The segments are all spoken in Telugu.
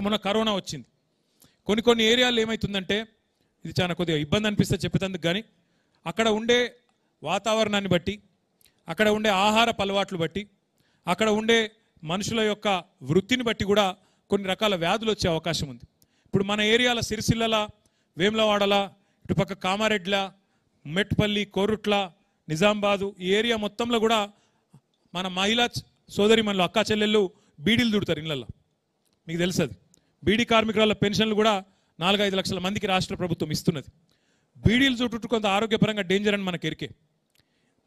ఇప్పుడు మొన్న కరోనా వచ్చింది కొన్ని కొన్ని ఏరియాలు ఏమవుతుందంటే ఇది చాలా కొద్దిగా ఇబ్బంది అనిపిస్తే చెప్పేందుకు కానీ అక్కడ ఉండే వాతావరణాన్ని బట్టి అక్కడ ఉండే ఆహార పలవాట్లు బట్టి అక్కడ ఉండే మనుషుల యొక్క వృత్తిని బట్టి కూడా కొన్ని రకాల వ్యాధులు వచ్చే అవకాశం ఉంది ఇప్పుడు మన ఏరియాల సిరిసిల్లల వేములవాడల ఇటుపక్క కామారెడ్ల మెట్పల్లి కోరుట్ల నిజామాబాదు ఈ ఏరియా మొత్తంలో కూడా మన మహిళా సోదరి మనలో అక్కా చెల్లెళ్ళు బీడీలు దుడుతారు ఇళ్ళల్లో మీకు తెలుసు అది బీడీ కార్మికుల పెన్షన్లు కూడా నాలుగైదు లక్షల మందికి రాష్ట్ర ప్రభుత్వం ఇస్తున్నది బీడీలు చుట్టూ కొంత ఆరోగ్యపరంగా డేంజర్ అని మన ఎరికే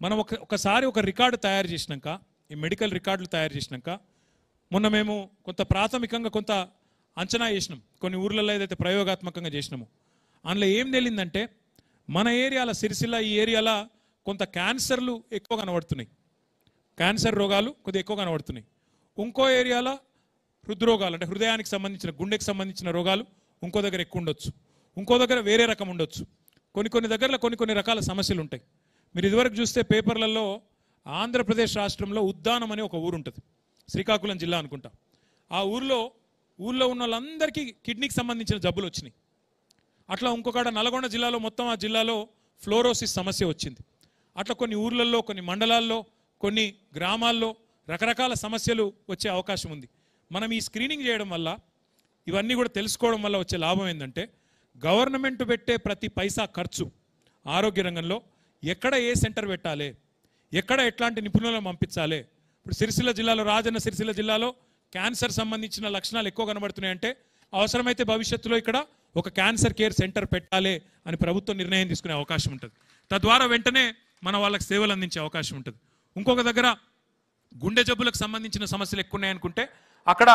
మనం ఒక ఒకసారి ఒక రికార్డు తయారు చేసినాక ఈ మెడికల్ రికార్డులు తయారు చేసినాక మొన్న మేము కొంత ప్రాథమికంగా కొంత అంచనా చేసినాం కొన్ని ఊర్లలో ఏదైతే ప్రయోగాత్మకంగా చేసినాము అందులో ఏం తేలిందంటే మన ఏరియాల సిరిసిల్ల ఈ ఏరియాలో కొంత క్యాన్సర్లు ఎక్కువ కనబడుతున్నాయి క్యాన్సర్ రోగాలు కొద్దిగా ఎక్కువ కనబడుతున్నాయి ఇంకో ఏరియాలో హృద్రోగాలు అంటే హృదయానికి సంబంధించిన గుండెకి సంబంధించిన రోగాలు ఇంకో దగ్గర ఎక్కువ ఉండొచ్చు ఇంకో దగ్గర వేరే రకం ఉండొచ్చు కొన్ని కొన్ని దగ్గరలో కొన్ని కొన్ని రకాల సమస్యలు ఉంటాయి మీరు ఇదివరకు చూస్తే పేపర్లలో ఆంధ్రప్రదేశ్ రాష్ట్రంలో ఉద్దానం అనే ఒక ఊరు ఉంటుంది శ్రీకాకుళం జిల్లా అనుకుంటా ఆ ఊర్లో ఊళ్ళో ఉన్న వాళ్ళందరికీ కిడ్నీకి సంబంధించిన జబ్బులు వచ్చినాయి అట్లా ఇంకొకడ నల్గొండ జిల్లాలో మొత్తం ఆ జిల్లాలో ఫ్లోరోసిస్ సమస్య వచ్చింది అట్లా కొన్ని ఊర్లలో కొన్ని మండలాల్లో కొన్ని గ్రామాల్లో రకరకాల సమస్యలు వచ్చే అవకాశం ఉంది మనం ఈ స్క్రీనింగ్ చేయడం వల్ల ఇవన్నీ కూడా తెలుసుకోవడం వల్ల వచ్చే లాభం ఏంటంటే గవర్నమెంట్ పెట్టే ప్రతి పైసా ఖర్చు ఆరోగ్య రంగంలో ఎక్కడ ఏ సెంటర్ పెట్టాలి ఎక్కడ ఎట్లాంటి నిపుణులను పంపించాలి ఇప్పుడు సిరిసిల్ల జిల్లాలో రాజన్న సిరిసిల్ల జిల్లాలో క్యాన్సర్ సంబంధించిన లక్షణాలు ఎక్కువ కనబడుతున్నాయంటే అవసరమైతే భవిష్యత్తులో ఇక్కడ ఒక క్యాన్సర్ కేర్ సెంటర్ పెట్టాలి అని ప్రభుత్వం నిర్ణయం తీసుకునే అవకాశం ఉంటుంది తద్వారా వెంటనే మన వాళ్ళకి సేవలు అందించే అవకాశం ఉంటుంది ఇంకొక దగ్గర గుండె జబ్బులకు సంబంధించిన సమస్యలు ఎక్కువ ఉన్నాయనుకుంటే అక్కడ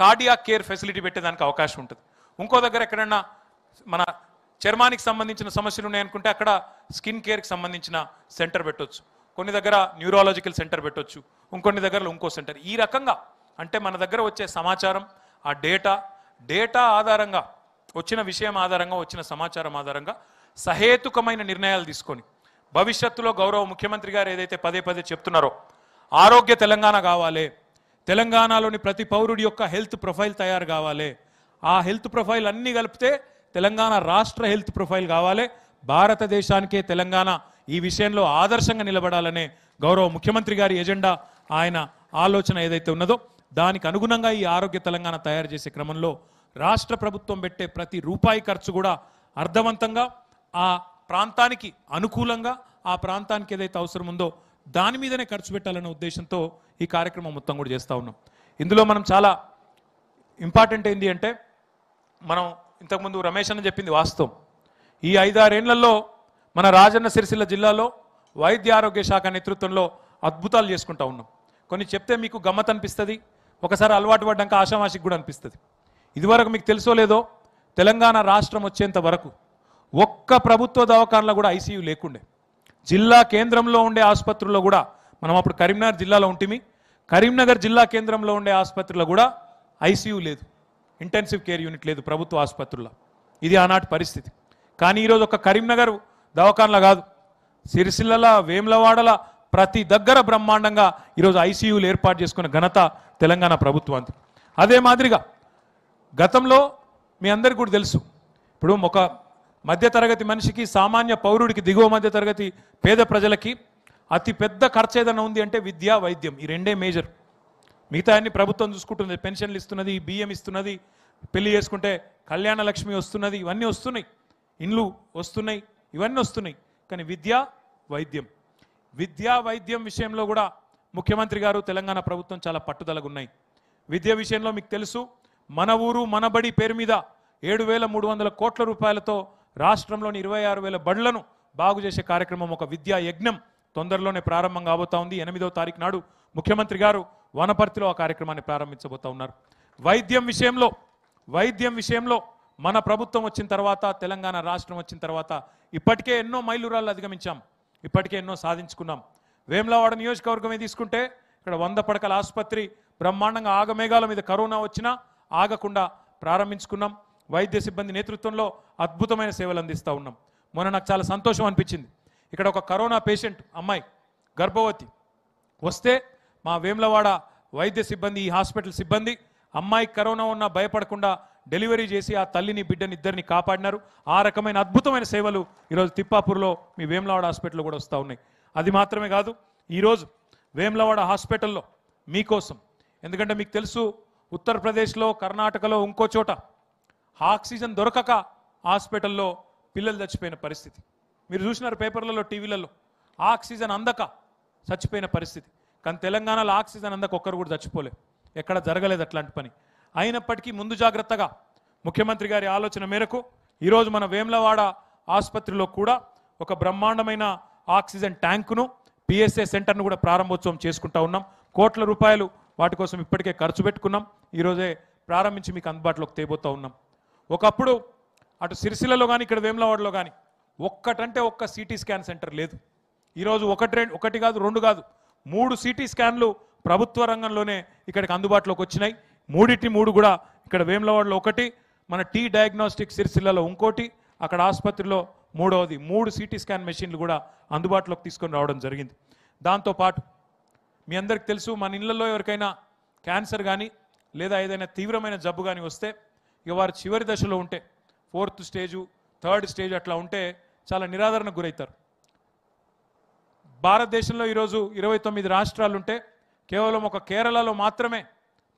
కార్డియా కేర్ ఫెసిలిటీ పెట్టేదానికి అవకాశం ఉంటుంది ఇంకో దగ్గర ఎక్కడన్నా మన చర్మానికి సంబంధించిన సమస్యలు ఉన్నాయనుకుంటే అక్కడ స్కిన్ కేర్కి సంబంధించిన సెంటర్ పెట్టొచ్చు కొన్ని దగ్గర న్యూరాలజికల్ సెంటర్ పెట్టొచ్చు ఇంకొన్ని దగ్గరలో ఇంకో సెంటర్ ఈ రకంగా అంటే మన దగ్గర వచ్చే సమాచారం ఆ డేటా డేటా ఆధారంగా వచ్చిన విషయం ఆధారంగా వచ్చిన సమాచారం ఆధారంగా సహేతుకమైన నిర్ణయాలు తీసుకొని భవిష్యత్తులో గౌరవ ముఖ్యమంత్రి గారు ఏదైతే పదే పదే చెప్తున్నారో ఆరోగ్య తెలంగాణ కావాలి తెలంగాణలోని ప్రతి పౌరుడి యొక్క హెల్త్ ప్రొఫైల్ తయారు కావాలి ఆ హెల్త్ ప్రొఫైల్ అన్నీ కలిపితే తెలంగాణ రాష్ట్ర హెల్త్ ప్రొఫైల్ కావాలి భారతదేశానికే తెలంగాణ ఈ విషయంలో ఆదర్శంగా నిలబడాలనే గౌరవ ముఖ్యమంత్రి గారి ఎజెండా ఆయన ఆలోచన ఏదైతే ఉన్నదో దానికి అనుగుణంగా ఈ ఆరోగ్య తెలంగాణ తయారు చేసే క్రమంలో రాష్ట్ర ప్రభుత్వం పెట్టే ప్రతి రూపాయి ఖర్చు కూడా అర్థవంతంగా ఆ ప్రాంతానికి అనుకూలంగా ఆ ప్రాంతానికి ఏదైతే అవసరం ఉందో దాని మీదనే ఖర్చు పెట్టాలనే ఉద్దేశంతో ఈ కార్యక్రమం మొత్తం కూడా చేస్తూ ఉన్నాం ఇందులో మనం చాలా ఇంపార్టెంట్ ఏంటి అంటే మనం ఇంతకుముందు రమేష్ అని చెప్పింది వాస్తవం ఈ ఐదారేళ్లలో మన రాజన్న సిరిసిల్ల జిల్లాలో వైద్య ఆరోగ్య శాఖ నేతృత్వంలో అద్భుతాలు చేసుకుంటా ఉన్నాం కొన్ని చెప్తే మీకు గమ్మత్ అనిపిస్తుంది ఒకసారి అలవాటు పడ్డాక ఆశావాసికి కూడా అనిపిస్తుంది ఇదివరకు మీకు తెలుసో లేదో తెలంగాణ రాష్ట్రం వచ్చేంత వరకు ఒక్క ప్రభుత్వ దవాఖానలో కూడా ఐసీయూ లేకుండే జిల్లా కేంద్రంలో ఉండే ఆసుపత్రుల్లో కూడా మనం అప్పుడు కరీంనగర్ జిల్లాలో ఉంటిమి కరీంనగర్ జిల్లా కేంద్రంలో ఉండే ఆసుపత్రిలో కూడా ఐసీయూ లేదు ఇంటెన్సివ్ కేర్ యూనిట్ లేదు ప్రభుత్వ ఆసుపత్రుల్లో ఇది ఆనాటి పరిస్థితి కానీ ఈరోజు ఒక కరీంనగర్ దవాఖానలో కాదు సిరిసిల్లల వేములవాడల ప్రతి దగ్గర బ్రహ్మాండంగా ఈరోజు ఐసీయూలు ఏర్పాటు చేసుకున్న ఘనత తెలంగాణ ప్రభుత్వానికి అదే మాదిరిగా గతంలో మీ అందరికీ కూడా తెలుసు ఇప్పుడు ఒక మధ్యతరగతి మనిషికి సామాన్య పౌరుడికి దిగువ మధ్యతరగతి పేద ప్రజలకి అతి పెద్ద ఖర్చు ఏదైనా ఉంది అంటే విద్య వైద్యం ఈ రెండే మేజర్ మిగతా అన్ని ప్రభుత్వం చూసుకుంటుంది పెన్షన్లు ఇస్తున్నది బియ్యం ఇస్తున్నది పెళ్లి చేసుకుంటే కళ్యాణ లక్ష్మి వస్తున్నది ఇవన్నీ వస్తున్నాయి ఇండ్లు వస్తున్నాయి ఇవన్నీ వస్తున్నాయి కానీ విద్య వైద్యం విద్యా వైద్యం విషయంలో కూడా ముఖ్యమంత్రి గారు తెలంగాణ ప్రభుత్వం చాలా పట్టుదలగా ఉన్నాయి విద్య విషయంలో మీకు తెలుసు మన ఊరు మనబడి పేరు మీద ఏడు వేల మూడు వందల కోట్ల రూపాయలతో రాష్ట్రంలోని ఇరవై ఆరు వేల బండ్లను బాగు చేసే కార్యక్రమం ఒక విద్యా యజ్ఞం తొందరలోనే ప్రారంభం కాబోతా ఉంది ఎనిమిదో తారీఖు నాడు ముఖ్యమంత్రి గారు వనపర్తిలో ఆ కార్యక్రమాన్ని ప్రారంభించబోతా ఉన్నారు వైద్యం విషయంలో వైద్యం విషయంలో మన ప్రభుత్వం వచ్చిన తర్వాత తెలంగాణ రాష్ట్రం వచ్చిన తర్వాత ఇప్పటికే ఎన్నో మైలురాళ్ళు అధిగమించాం ఇప్పటికే ఎన్నో సాధించుకున్నాం వేములవాడ నియోజకవర్గమే తీసుకుంటే ఇక్కడ వంద పడకల ఆసుపత్రి బ్రహ్మాండంగా ఆగమేఘాల మీద కరోనా వచ్చినా ఆగకుండా ప్రారంభించుకున్నాం వైద్య సిబ్బంది నేతృత్వంలో అద్భుతమైన సేవలు అందిస్తూ ఉన్నాం మొన్న నాకు చాలా సంతోషం అనిపించింది ఇక్కడ ఒక కరోనా పేషెంట్ అమ్మాయి గర్భవతి వస్తే మా వేములవాడ వైద్య సిబ్బంది ఈ హాస్పిటల్ సిబ్బంది అమ్మాయి కరోనా ఉన్నా భయపడకుండా డెలివరీ చేసి ఆ తల్లిని బిడ్డని ఇద్దరిని కాపాడినారు ఆ రకమైన అద్భుతమైన సేవలు ఈరోజు తిప్పాపూర్లో మీ వేములవాడ హాస్పిటల్లో కూడా వస్తూ ఉన్నాయి అది మాత్రమే కాదు ఈరోజు వేములవాడ హాస్పిటల్లో మీకోసం ఎందుకంటే మీకు తెలుసు ఉత్తరప్రదేశ్లో కర్ణాటకలో ఇంకో చోట ఆక్సిజన్ దొరకక హాస్పిటల్లో పిల్లలు చచ్చిపోయిన పరిస్థితి మీరు చూసినారు పేపర్లలో టీవీలలో ఆక్సిజన్ అందక చచ్చిపోయిన పరిస్థితి కానీ తెలంగాణలో ఆక్సిజన్ అందక ఒక్కరు కూడా చచ్చిపోలేదు ఎక్కడ జరగలేదు అట్లాంటి పని అయినప్పటికీ ముందు జాగ్రత్తగా ముఖ్యమంత్రి గారి ఆలోచన మేరకు ఈరోజు మన వేములవాడ ఆసుపత్రిలో కూడా ఒక బ్రహ్మాండమైన ఆక్సిజన్ ట్యాంకును పిఎస్ఏ సెంటర్ను కూడా ప్రారంభోత్సవం చేసుకుంటా ఉన్నాం కోట్ల రూపాయలు వాటి కోసం ఇప్పటికే ఖర్చు పెట్టుకున్నాం ఈరోజే ప్రారంభించి మీకు అందుబాటులోకి తేబోతూ ఉన్నాం ఒకప్పుడు అటు సిరిసిల్లలో కానీ ఇక్కడ వేములవాడలో కానీ ఒక్కటంటే ఒక్క సిటీ స్కాన్ సెంటర్ లేదు ఈరోజు ఒకటి రెండు ఒకటి కాదు రెండు కాదు మూడు సిటీ స్కాన్లు ప్రభుత్వ రంగంలోనే ఇక్కడికి అందుబాటులోకి వచ్చినాయి మూడింటి మూడు కూడా ఇక్కడ వేములవాడలో ఒకటి మన టీ డయాగ్నోస్టిక్ సిరిసిల్లలో ఇంకోటి అక్కడ ఆసుపత్రిలో మూడవది మూడు సిటీ స్కాన్ మెషిన్లు కూడా అందుబాటులోకి తీసుకొని రావడం జరిగింది దాంతోపాటు మీ అందరికి తెలుసు మన ఇళ్లలో ఎవరికైనా క్యాన్సర్ కానీ లేదా ఏదైనా తీవ్రమైన జబ్బు కానీ వస్తే ఇక వారు చివరి దశలో ఉంటే ఫోర్త్ స్టేజు థర్డ్ స్టేజ్ అట్లా ఉంటే చాలా నిరాదరణకు గురవుతారు భారతదేశంలో ఈరోజు ఇరవై తొమ్మిది రాష్ట్రాలు ఉంటే కేవలం ఒక కేరళలో మాత్రమే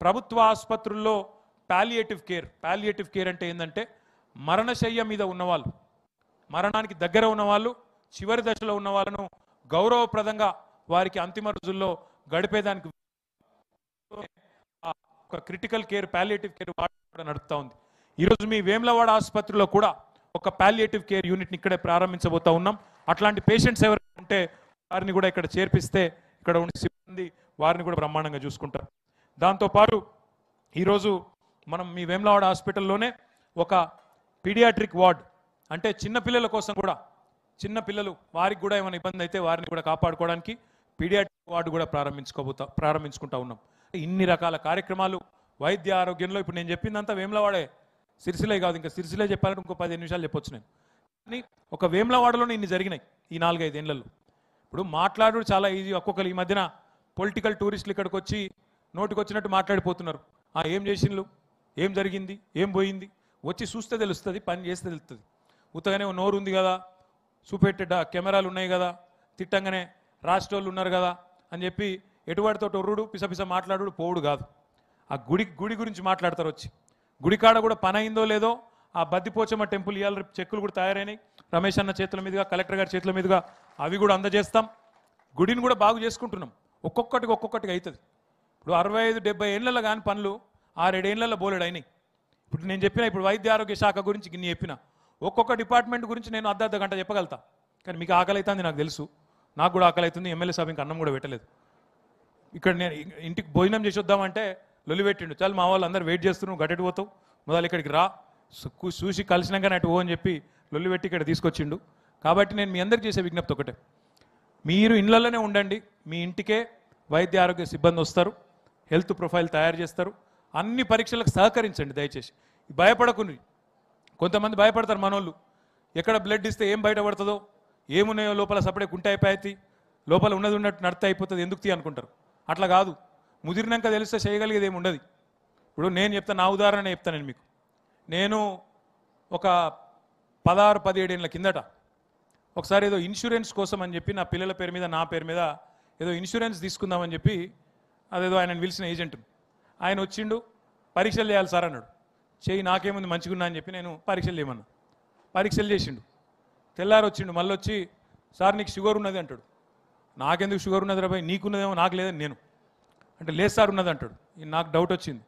ప్రభుత్వ ఆసుపత్రుల్లో పాలియేటివ్ కేర్ పాలియేటివ్ కేర్ అంటే ఏంటంటే మరణశయ్య మీద ఉన్నవాళ్ళు మరణానికి దగ్గర ఉన్నవాళ్ళు చివరి దశలో ఉన్న వాళ్ళను గౌరవప్రదంగా వారికి అంతిమ రోజుల్లో గడిపేదానికి ఒక critical care palliative care ward కూడా నడుపుతా ఉంది ఈరోజు మీ వేములవాడ ఆసుపత్రిలో కూడా ఒక పాలియేటివ్ కేర్ యూనిట్ని ఇక్కడే ప్రారంభించబోతా ఉన్నాం అట్లాంటి పేషెంట్స్ ఎవరు ఉంటే వారిని కూడా ఇక్కడ చేర్పిస్తే ఇక్కడ ఉండే సిబ్బంది వారిని కూడా బ్రహ్మాండంగా చూసుకుంటారు దాంతోపాటు ఈరోజు మనం మీ వేములవాడ హాస్పిటల్లోనే ఒక పీడియాట్రిక్ వార్డ్ అంటే చిన్నపిల్లల కోసం కూడా చిన్న పిల్లలు వారికి కూడా ఏమైనా ఇబ్బంది అయితే వారిని కూడా కాపాడుకోవడానికి పీడియాట్రిక్ వార్డు కూడా ప్రారంభించుకోబోతా ప్రారంభించుకుంటా ఉన్నాం ఇన్ని రకాల కార్యక్రమాలు వైద్య ఆరోగ్యంలో ఇప్పుడు నేను చెప్పిందంతా వేములవాడే సిరిసిలే కాదు ఇంకా సిరిసిలే చెప్పాలంటే ఇంకో పదిహేను నిమిషాలు చెప్పొచ్చు నేను కానీ ఒక వేములవాడలోనే ఇన్ని జరిగినాయి ఈ నాలుగైదు ఏళ్ళల్లో ఇప్పుడు మాట్లాడడం చాలా ఈజీ ఒక్కొక్కరు ఈ మధ్యన పొలిటికల్ టూరిస్టులు ఇక్కడికి వచ్చి నోటికి వచ్చినట్టు మాట్లాడిపోతున్నారు ఆ ఏం చేసిండ్లు ఏం జరిగింది ఏం పోయింది వచ్చి చూస్తే తెలుస్తుంది పని చేస్తే తెలుస్తుంది ఉత్తగానే నోరు ఉంది కదా చూపెట్టే కెమెరాలు ఉన్నాయి కదా తిట్టంగానే రాష్ట్రోళ్ళు ఉన్నారు కదా అని చెప్పి ఎటువాడితో టొర్రుడు పిసపిస మాట్లాడు పోవుడు కాదు ఆ గుడి గుడి గురించి మాట్లాడతారు వచ్చి గుడికాడ కూడా పని అయిందో లేదో ఆ బద్దిపోచమ్మ టెంపుల్ ఇవాళ చెక్కులు కూడా తయారైనాయి రమేష్ అన్న చేతుల మీదుగా కలెక్టర్ గారి చేతుల మీదుగా అవి కూడా అందజేస్తాం గుడిని కూడా బాగు చేసుకుంటున్నాం ఒక్కొక్కటికి ఒక్కొక్కటికి అవుతుంది ఇప్పుడు అరవై ఐదు డెబ్బై ఏళ్ళ కాని పనులు ఆరేడేళ్ళల్లో బోలెడు అయినాయి ఇప్పుడు నేను చెప్పిన ఇప్పుడు వైద్య ఆరోగ్య శాఖ గురించి గిన్ని చెప్పిన ఒక్కొక్క డిపార్ట్మెంట్ గురించి నేను అర్ధ అర్ధ గంట చెప్పగలుగుతా కానీ మీకు ఆకలి అవుతుంది నాకు తెలుసు నాకు కూడా ఆకలి అవుతుంది ఎమ్మెల్యే సాబ్ ఇంకా అన్నం కూడా పెట్టలేదు ఇక్కడ నేను ఇంటికి భోజనం చేసి వద్దామంటే లొలిపెట్టిండు చాలు మా వాళ్ళు అందరు వెయిట్ చేస్తున్నాం గట్టెట్ పోతావు మొదలు ఇక్కడికి రా చూసి కలిసినాక నటు ఓ అని చెప్పి లొల్లిపెట్టి ఇక్కడ తీసుకొచ్చిండు కాబట్టి నేను మీ అందరికి చేసే విజ్ఞప్తి ఒకటే మీరు ఇళ్ళల్లోనే ఉండండి మీ ఇంటికే వైద్య ఆరోగ్య సిబ్బంది వస్తారు హెల్త్ ప్రొఫైల్ తయారు చేస్తారు అన్ని పరీక్షలకు సహకరించండి దయచేసి భయపడకుని కొంతమంది భయపడతారు మనోళ్ళు ఎక్కడ బ్లడ్ ఇస్తే ఏం బయటపడుతుందో ఏమున్నాయో లోపల సపడే కుంట అయిపోయి లోపల ఉన్నది ఉన్నట్టు నడత అయిపోతుంది ఎందుకు తీ అనుకుంటారు అట్లా కాదు ముదిరినాక తెలిస్తే చేయగలిగేది ఏమి ఉండదు ఇప్పుడు నేను చెప్తాను నా ఉదాహరణ చెప్తాను నేను మీకు నేను ఒక పదహారు పదిహేడేళ్ళ కిందట ఒకసారి ఏదో ఇన్సూరెన్స్ కోసం అని చెప్పి నా పిల్లల పేరు మీద నా పేరు మీద ఏదో ఇన్సూరెన్స్ తీసుకుందామని చెప్పి అదేదో ఆయన పిలిచిన ఏజెంట్ ఆయన వచ్చిండు పరీక్షలు చేయాలి సార్ అన్నాడు చేయి నాకేముంది మంచిగున్నా అని చెప్పి నేను పరీక్షలు చేయమన్నా పరీక్షలు చేసిండు తెల్లారు వచ్చిండు మళ్ళీ వచ్చి సార్ నీకు షుగర్ ఉన్నది అంటాడు నాకెందుకు షుగర్ ఉన్నది రాబాయ్ నీకున్నదేమో నాకు లేదని నేను అంటే లేదు సార్ ఉన్నది అంటాడు నాకు డౌట్ వచ్చింది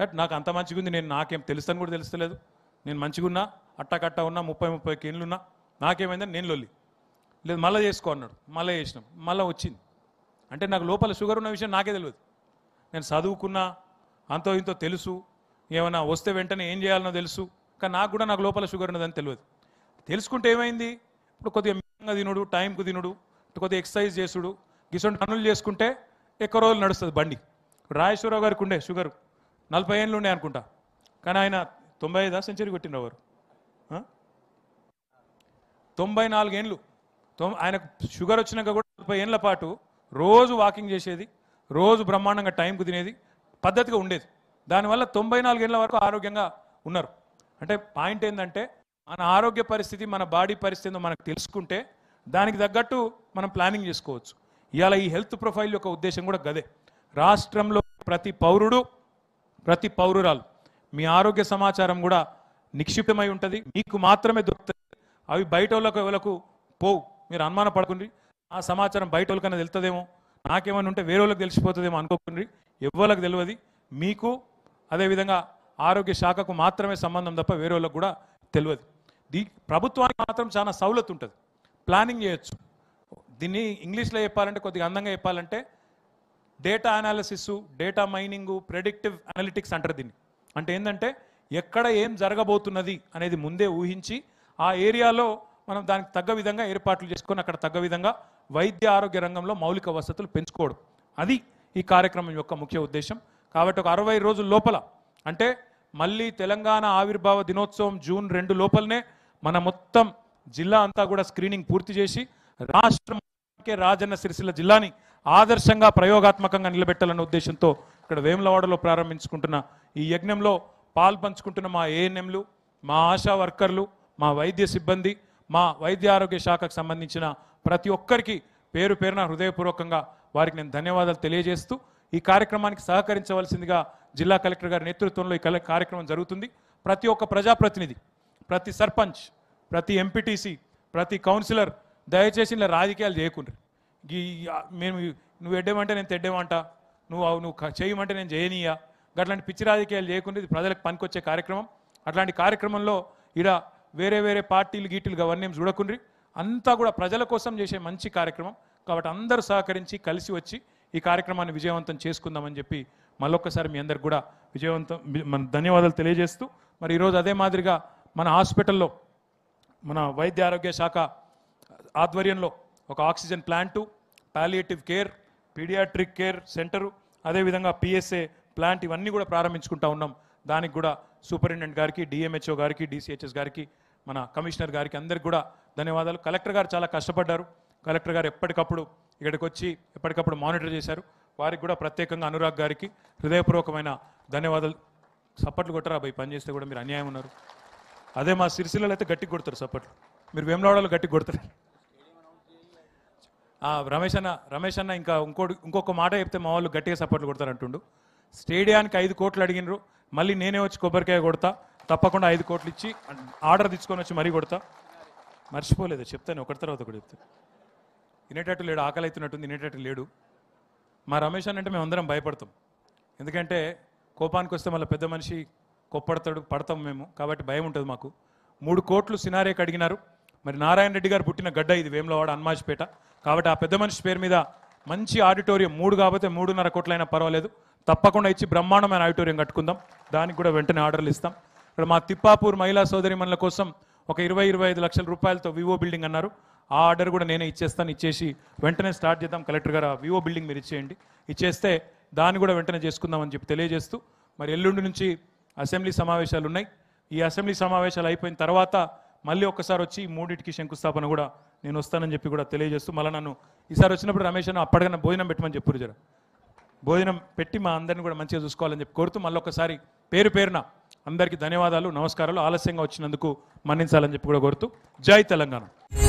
బట్ నాకు అంత మంచిగా ఉంది నేను నాకేం తెలుస్తాను కూడా తెలుస్తలేదు నేను మంచిగా ఉన్నా కట్టా ఉన్నా ముప్పై ముప్పై కేళ్ళు ఉన్నా నాకేమైందని నేను లొల్లి లేదు మళ్ళీ చేసుకో అన్నాడు మళ్ళీ చేసినాం మళ్ళీ వచ్చింది అంటే నాకు లోపల షుగర్ ఉన్న విషయం నాకే తెలియదు నేను చదువుకున్నా అంతో ఇంతో తెలుసు ఏమైనా వస్తే వెంటనే ఏం చేయాలనో తెలుసు కానీ నాకు కూడా నాకు లోపల షుగర్ ఉన్నదని తెలియదు తెలుసుకుంటే ఏమైంది ఇప్పుడు కొద్దిగా మిగతా తినుడు టైంకు తినుడు కొద్దిగా ఎక్సర్సైజ్ చేసుడు గిసొంటి పనులు చేసుకుంటే ఎక్కువ రోజులు నడుస్తుంది బండి రాజేశ్వరరావు గారికి ఉండే షుగర్ నలభై ఏళ్ళు ఉన్నాయి అనుకుంటా కానీ ఆయన తొంభై ఐదా సెంచరీ కొట్టిన వారు తొంభై నాలుగేళ్ళు ఆయనకు షుగర్ వచ్చినాక కూడా నలభై ఏళ్ళ పాటు రోజు వాకింగ్ చేసేది రోజు బ్రహ్మాండంగా టైంకు తినేది పద్ధతిగా ఉండేది దానివల్ల తొంభై నాలుగేళ్ల వరకు ఆరోగ్యంగా ఉన్నారు అంటే పాయింట్ ఏంటంటే మన ఆరోగ్య పరిస్థితి మన బాడీ పరిస్థితి మనకు తెలుసుకుంటే దానికి తగ్గట్టు మనం ప్లానింగ్ చేసుకోవచ్చు ఇవాళ ఈ హెల్త్ ప్రొఫైల్ యొక్క ఉద్దేశం కూడా గదే రాష్ట్రంలో ప్రతి పౌరుడు ప్రతి పౌరురాలు మీ ఆరోగ్య సమాచారం కూడా నిక్షిప్తమై ఉంటుంది మీకు మాత్రమే దొరుకుతుంది అవి బయట వాళ్ళకు పోవు మీరు అనుమాన పడకండి ఆ సమాచారం బయట వాళ్ళకన్నా తెలుతుందేమో నాకేమైనా ఉంటే వేరే వాళ్ళకి తెలిసిపోతుందేమో అనుకోకండి ఎవరికి తెలియదు మీకు అదేవిధంగా ఆరోగ్య శాఖకు మాత్రమే సంబంధం తప్ప వేరే వాళ్ళకు కూడా తెలియదు దీ ప్రభుత్వానికి మాత్రం చాలా సౌలత్ ఉంటుంది ప్లానింగ్ చేయొచ్చు దీన్ని ఇంగ్లీష్లో చెప్పాలంటే కొద్దిగా అందంగా చెప్పాలంటే data analysis data mining predictive analytics అంటారు దీన్ని అంటే ఏంటంటే ఎక్కడ ఏం జరగబోతున్నది అనేది ముందే ఊహించి ఆ ఏరియాలో మనం దానికి తగ్గ విధంగా ఏర్పాట్లు చేసుకొని అక్కడ తగ్గ విధంగా వైద్య ఆరోగ్య రంగంలో మౌలిక వసతులు పెంచుకోవడం అది ఈ కార్యక్రమం యొక్క ముఖ్య ఉద్దేశం కాబట్టి ఒక అరవై రోజుల లోపల అంటే మళ్ళీ తెలంగాణ ఆవిర్భావ దినోత్సవం జూన్ రెండు లోపలనే మన మొత్తం జిల్లా అంతా కూడా స్క్రీనింగ్ పూర్తి చేసి రాష్ట్రం రాజన్న సిరిసిల్ల జిల్లాని ఆదర్శంగా ప్రయోగాత్మకంగా నిలబెట్టాలన్న ఉద్దేశంతో ఇక్కడ వేములవాడలో ప్రారంభించుకుంటున్న ఈ యజ్ఞంలో పాల్పంచుకుంటున్న మా ఏఎన్ఎంలు మా ఆశా వర్కర్లు మా వైద్య సిబ్బంది మా వైద్య ఆరోగ్య శాఖకు సంబంధించిన ప్రతి ఒక్కరికి పేరు పేరున హృదయపూర్వకంగా వారికి నేను ధన్యవాదాలు తెలియజేస్తూ ఈ కార్యక్రమానికి సహకరించవలసిందిగా జిల్లా కలెక్టర్ గారి నేతృత్వంలో ఈ కార్యక్రమం జరుగుతుంది ప్రతి ఒక్క ప్రజాప్రతినిధి ప్రతి సర్పంచ్ ప్రతి ఎంపీటీసీ ప్రతి కౌన్సిలర్ దయచేసి ఇలా రాజకీయాలు చేయకుండా ఈ మేము నువ్వు ఎడ్డేమంటే నేను తెడ్డేమంట నువ్వు నువ్వు చేయమంటే నేను చేయనీయా అట్లాంటి పిచ్చి రాజకీయాలు చేయకుండా ఇది ప్రజలకు పనికొచ్చే కార్యక్రమం అట్లాంటి కార్యక్రమంలో ఇలా వేరే వేరే పార్టీలు గీటీలు అవన్నీ చూడకుండ్రి అంతా కూడా ప్రజల కోసం చేసే మంచి కార్యక్రమం కాబట్టి అందరూ సహకరించి కలిసి వచ్చి ఈ కార్యక్రమాన్ని విజయవంతం చేసుకుందామని చెప్పి మళ్ళొక్కసారి మీ అందరికి కూడా విజయవంతం మన ధన్యవాదాలు తెలియజేస్తూ మరి ఈరోజు అదే మాదిరిగా మన హాస్పిటల్లో మన వైద్య ఆరోగ్య శాఖ ఆధ్వర్యంలో ఒక oxygen plant palliative care paediatric care centre అదేవిధంగా పిఎస్ఏ ప్లాంట్ ఇవన్నీ కూడా ప్రారంభించుకుంటా ఉన్నాం దానికి కూడా సూపరింటెండెంట్ గారికి డిఎంహెచ్ఓ గారికి డిసిహెచ్ఎస్ గారికి మన కమిషనర్ గారికి అందరికి కూడా ధన్యవాదాలు కలెక్టర్ గారు చాలా కష్టపడ్డారు కలెక్టర్ గారు ఎప్పటికప్పుడు ఇక్కడికి వచ్చి ఎప్పటికప్పుడు మానిటర్ చేశారు వారికి కూడా ప్రత్యేకంగా అనురాగ్ గారికి హృదయపూర్వకమైన ధన్యవాదాలు సప్పట్లు కొట్టరా పని పనిచేస్తే కూడా మీరు అన్యాయం ఉన్నారు అదే మా సిరిసిల్లలో అయితే గట్టి కొడతారు సపోర్ట్ మీరు వేమలవాడలో గట్టి కొడతారు రమేష్ అన్న రమేష్ అన్న ఇంకా ఇంకోటి ఇంకొక మాట చెప్తే మా వాళ్ళు గట్టిగా సపోర్ట్లు కొడతారు అంటుండు స్టేడియానికి ఐదు కోట్లు అడిగినరు మళ్ళీ నేనే వచ్చి కొబ్బరికాయ కొడతా తప్పకుండా ఐదు కోట్లు ఇచ్చి ఆర్డర్ తెచ్చుకొని వచ్చి మరీ కొడతా మర్చిపోలేదు చెప్తాను ఒకటి తర్వాత ఒకటి చెప్తాను తినేటట్టు లేడు ఆకలి అవుతున్నట్టుంది తినేటట్టు లేడు మా రమేష్ అన్న అంటే మేము అందరం భయపడతాం ఎందుకంటే కోపానికి వస్తే మళ్ళీ పెద్ద మనిషి కొప్పడతాడు పడతాం మేము కాబట్టి భయం ఉంటుంది మాకు మూడు కోట్లు సినారేకి అడిగినారు మరి నారాయణ రెడ్డి గారు పుట్టిన గడ్డ ఇది వేములవాడ అన్మాజ్పేట కాబట్టి ఆ పెద్ద మనిషి పేరు మీద మంచి ఆడిటోరియం మూడు కాకపోతే మూడున్నర కోట్లైనా పర్వాలేదు తప్పకుండా ఇచ్చి బ్రహ్మాండమైన ఆడిటోరియం కట్టుకుందాం దానికి కూడా వెంటనే ఆర్డర్లు ఇస్తాం ఇక్కడ మా తిప్పాపూర్ మహిళా మనల కోసం ఒక ఇరవై ఇరవై ఐదు లక్షల రూపాయలతో వివో బిల్డింగ్ అన్నారు ఆ ఆర్డర్ కూడా నేనే ఇచ్చేస్తాను ఇచ్చేసి వెంటనే స్టార్ట్ చేద్దాం కలెక్టర్ గారు ఆ వివో బిల్డింగ్ మీరు ఇచ్చేయండి ఇచ్చేస్తే దాన్ని కూడా వెంటనే చేసుకుందామని చెప్పి తెలియజేస్తూ మరి ఎల్లుండి నుంచి అసెంబ్లీ సమావేశాలు ఉన్నాయి ఈ అసెంబ్లీ సమావేశాలు అయిపోయిన తర్వాత మళ్ళీ ఒక్కసారి వచ్చి మూడింటికి శంకుస్థాపన కూడా నేను వస్తానని చెప్పి కూడా తెలియజేస్తూ మళ్ళీ నన్ను ఈసారి వచ్చినప్పుడు రమేష్ అన్న అప్పటికన్నా భోజనం పెట్టమని చెప్పారు జర భోజనం పెట్టి మా అందరిని కూడా మంచిగా చూసుకోవాలని చెప్పి కోరుతూ మళ్ళీ ఒకసారి పేరు పేరున అందరికీ ధన్యవాదాలు నమస్కారాలు ఆలస్యంగా వచ్చినందుకు మన్నించాలని చెప్పి కూడా కోరుతూ జై తెలంగాణ